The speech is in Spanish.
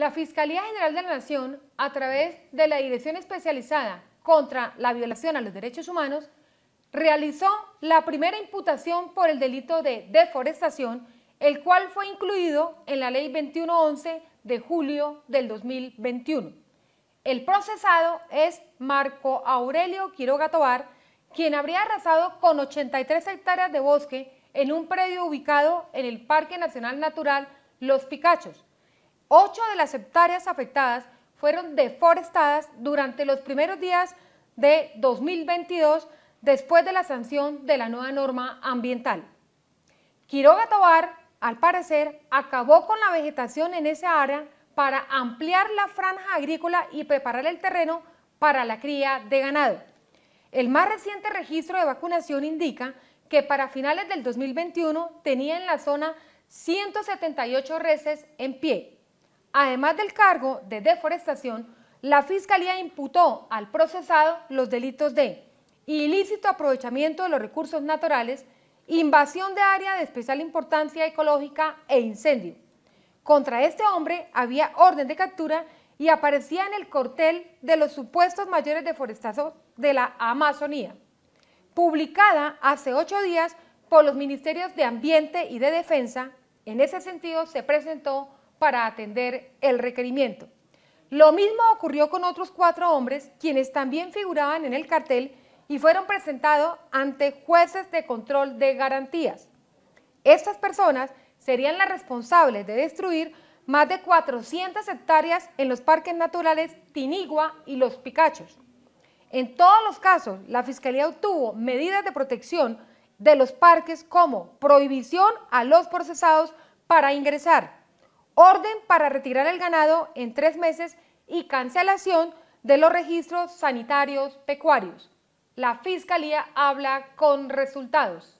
La Fiscalía General de la Nación, a través de la Dirección Especializada contra la Violación a los Derechos Humanos, realizó la primera imputación por el delito de deforestación, el cual fue incluido en la Ley 2111 de julio del 2021. El procesado es Marco Aurelio Quiroga Tobar, quien habría arrasado con 83 hectáreas de bosque en un predio ubicado en el Parque Nacional Natural Los Picachos, Ocho de las hectáreas afectadas fueron deforestadas durante los primeros días de 2022 después de la sanción de la nueva norma ambiental. Quiroga Tobar, al parecer, acabó con la vegetación en esa área para ampliar la franja agrícola y preparar el terreno para la cría de ganado. El más reciente registro de vacunación indica que para finales del 2021 tenía en la zona 178 reses en pie, Además del cargo de deforestación, la Fiscalía imputó al procesado los delitos de ilícito aprovechamiento de los recursos naturales, invasión de área de especial importancia ecológica e incendio. Contra este hombre había orden de captura y aparecía en el cortel de los supuestos mayores deforestados de la Amazonía, publicada hace ocho días por los Ministerios de Ambiente y de Defensa. En ese sentido se presentó para atender el requerimiento. Lo mismo ocurrió con otros cuatro hombres, quienes también figuraban en el cartel y fueron presentados ante jueces de control de garantías. Estas personas serían las responsables de destruir más de 400 hectáreas en los parques naturales Tinigua y Los Picachos. En todos los casos, la Fiscalía obtuvo medidas de protección de los parques como prohibición a los procesados para ingresar, orden para retirar el ganado en tres meses y cancelación de los registros sanitarios pecuarios. La Fiscalía habla con resultados.